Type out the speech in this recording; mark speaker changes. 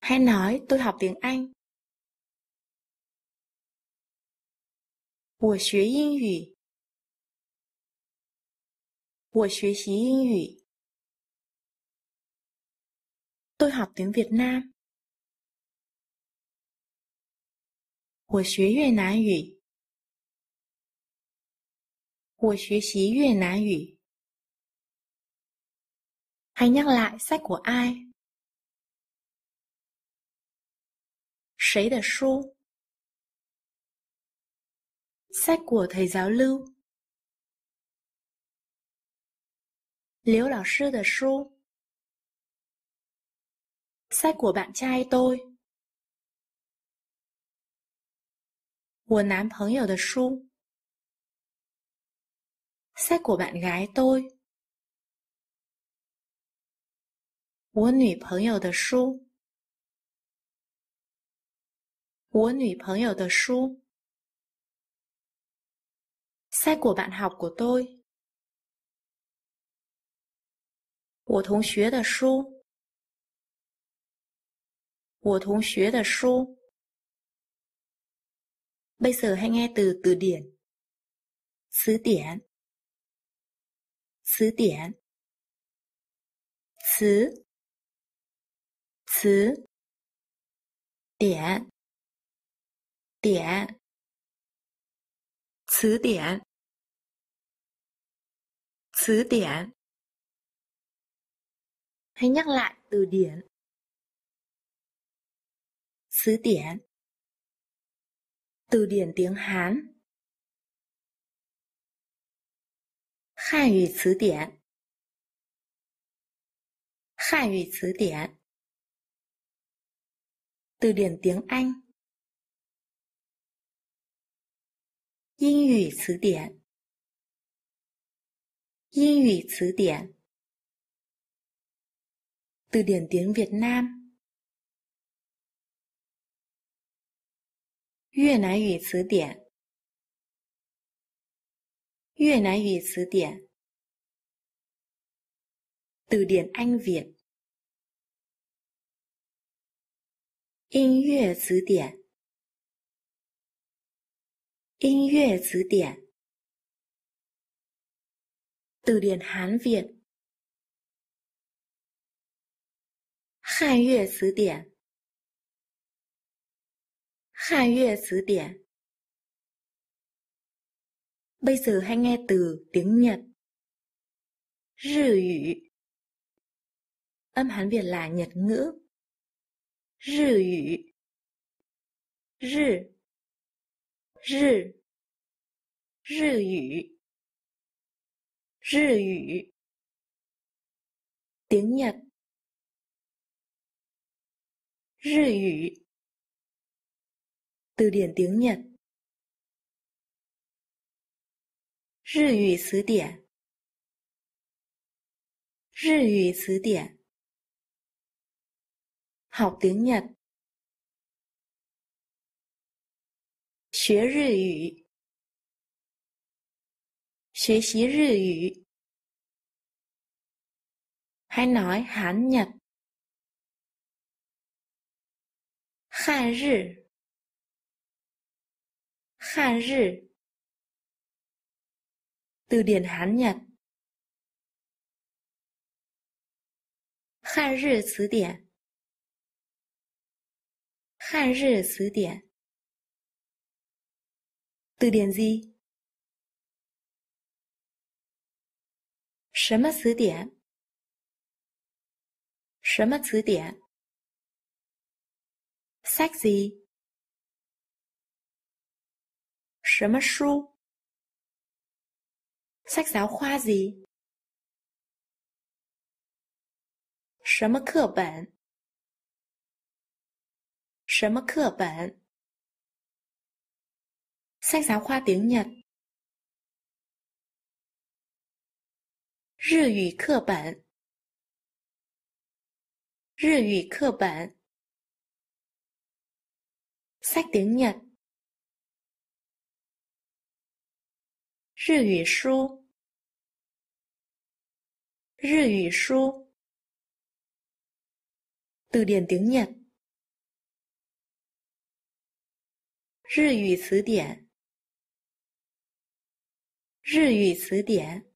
Speaker 1: Hãy nói tôi học tiếng Anh Tôi học tiếng Việt Nam. Hãy nhắc lại sách của ai? 谁的书? Sách của thầy giáo Lưu. Liễu Sách của bạn trai tôi. 我男朋友的书。sách của bạn gái tôi. 我女朋友的书。我女朋友的书 Sách của bạn học của tôi 我同学的书我同学的书 Bây giờ hãy nghe từ từ điển Sứ điển Sứ điển Sứ Sứ Điển hãy nhắc lại từ điển 词典 Từ điển tiếng Hán Hàn ngữ 词典 Hàn từ điển tiếng Anh 英语词典，英语词典，từ điển tiếng Việt Nam, Việt từ điển Anh Việt, Việt，音乐词典。音乐词典，từ điển Hán Việt, Hàn Yue 词典, Hàn Yue 词典. Bây giờ hãy nghe từ tiếng Nhật. Rư Âm Hán Việt là Nhật ngữ. Rư ngữ. Rư 日日语日语 tiếng Nhật 日语 Từ điển tiếng Nhật Rư ngữ 词典 Rư ngữ 词典 Học tiếng Nhật 学日语，学习日语，汉日韩日，汉日汉日词典，汉日汉日词典，汉日词典。字典？Z？什么词典？什么词典？Sexy？什么书 s e x u a a s 什么课本？什么课本？Sách giáo khoa tiếng Nhật Rư ủy khơ bản Rư ủy khơ bản Sách tiếng Nhật Rư ủy su Rư ủy su Từ điển tiếng Nhật 日语词典日语词典。